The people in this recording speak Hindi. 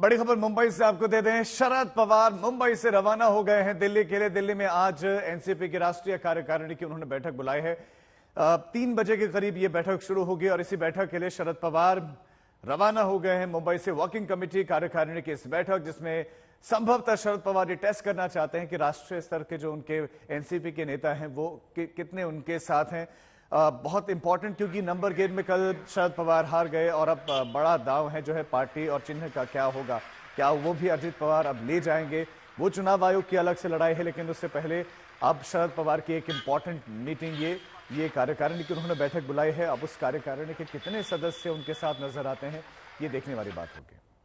बड़ी खबर मुंबई से आपको दे दें शरद पवार मुंबई से रवाना हो गए हैं दिल्ली के लिए दिल्ली में आज एनसीपी की राष्ट्रीय कार्यकारिणी की उन्होंने बैठक बुलाई है तीन बजे के करीब यह बैठक शुरू होगी और इसी बैठक के लिए शरद पवार रवाना हो गए हैं मुंबई से वर्किंग कमेटी कार्यकारिणी की इस बैठक जिसमें संभवतः शरद पवार ये टेस्ट करना चाहते हैं कि राष्ट्रीय स्तर के जो उनके एनसीपी के नेता हैं वो कि, कितने उनके साथ हैं बहुत इंपॉर्टेंट क्योंकि नंबर गेम में कल शरद पवार हार गए और अब बड़ा दाव है जो है पार्टी और चिन्ह का क्या होगा क्या वो भी अजित पवार अब ले जाएंगे वो चुनाव आयोग की अलग से लड़ाई है लेकिन उससे पहले अब शरद पवार की एक इम्पॉर्टेंट मीटिंग ये ये कार्यकारिणी की उन्होंने बैठक बुलाई है अब उस कार्यकारिणी के कितने सदस्य उनके साथ नजर आते हैं ये देखने वाली बात होगी